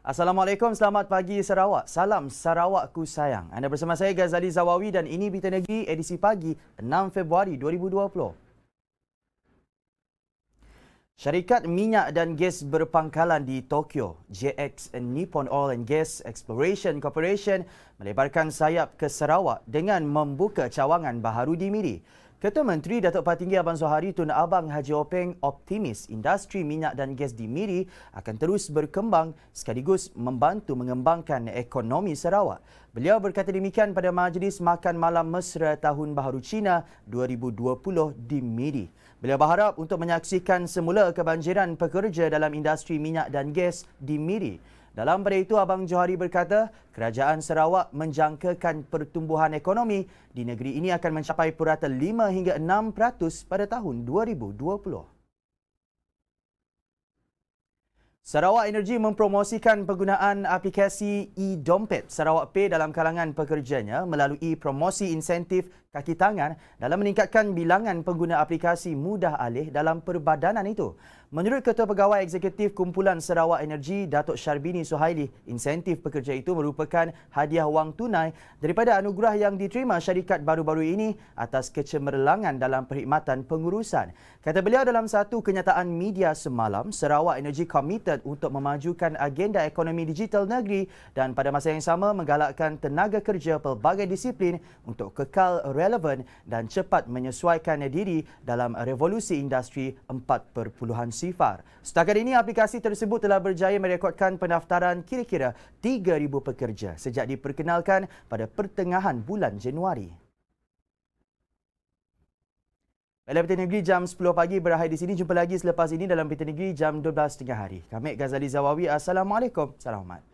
Assalamualaikum, selamat pagi Sarawak. Salam Sarawakku sayang. Anda bersama saya Ghazali Zawawi dan ini Berita Negeri edisi pagi 6 Februari 2020. Syarikat minyak dan gas berpangkalan di Tokyo, JX Nippon Oil and Gas Exploration Corporation melebarkan sayap ke Sarawak dengan membuka cawangan baharu di Miri. Ketua Menteri Datuk Patinggi Abang Sohari Tun Abang Haji Openg optimis industri minyak dan gas di Miri akan terus berkembang sekaligus membantu mengembangkan ekonomi Sarawak. Beliau berkata demikian pada Majlis Makan Malam Mesra Tahun Baharu Cina 2020 di Miri. Beliau berharap untuk menyaksikan semula kebanjiran pekerja dalam industri minyak dan gas di Miri. Dalam pada itu, Abang Johari berkata, kerajaan Sarawak menjangkakan pertumbuhan ekonomi di negeri ini akan mencapai purata 5 hingga 6% pada tahun 2020. Sarawak Energy mempromosikan penggunaan aplikasi e-dompet Sarawak Pay dalam kalangan pekerjanya melalui promosi insentif kaki tangan dalam meningkatkan bilangan pengguna aplikasi mudah alih dalam perbadanan itu. Menurut Ketua Pegawai Eksekutif Kumpulan Sarawak Energi, Datuk Syarbini Suhaili, insentif pekerja itu merupakan hadiah wang tunai daripada anugerah yang diterima syarikat baru-baru ini atas kecemerlangan dalam perkhidmatan pengurusan. Kata beliau dalam satu kenyataan media semalam, Sarawak Energy komited untuk memajukan agenda ekonomi digital negeri dan pada masa yang sama menggalakkan tenaga kerja pelbagai disiplin untuk kekal relevan dan cepat menyesuaikan diri dalam revolusi industri 4.0. Sifar. Setakat ini, aplikasi tersebut telah berjaya merekodkan pendaftaran kira-kira 3,000 pekerja sejak diperkenalkan pada pertengahan bulan Januari. Dalam Berita Negeri jam 10 pagi berakhir di sini. Jumpa lagi selepas ini dalam Berita Negeri jam 12.30 hari. Kami Ghazali Zawawi. Assalamualaikum. Salamat.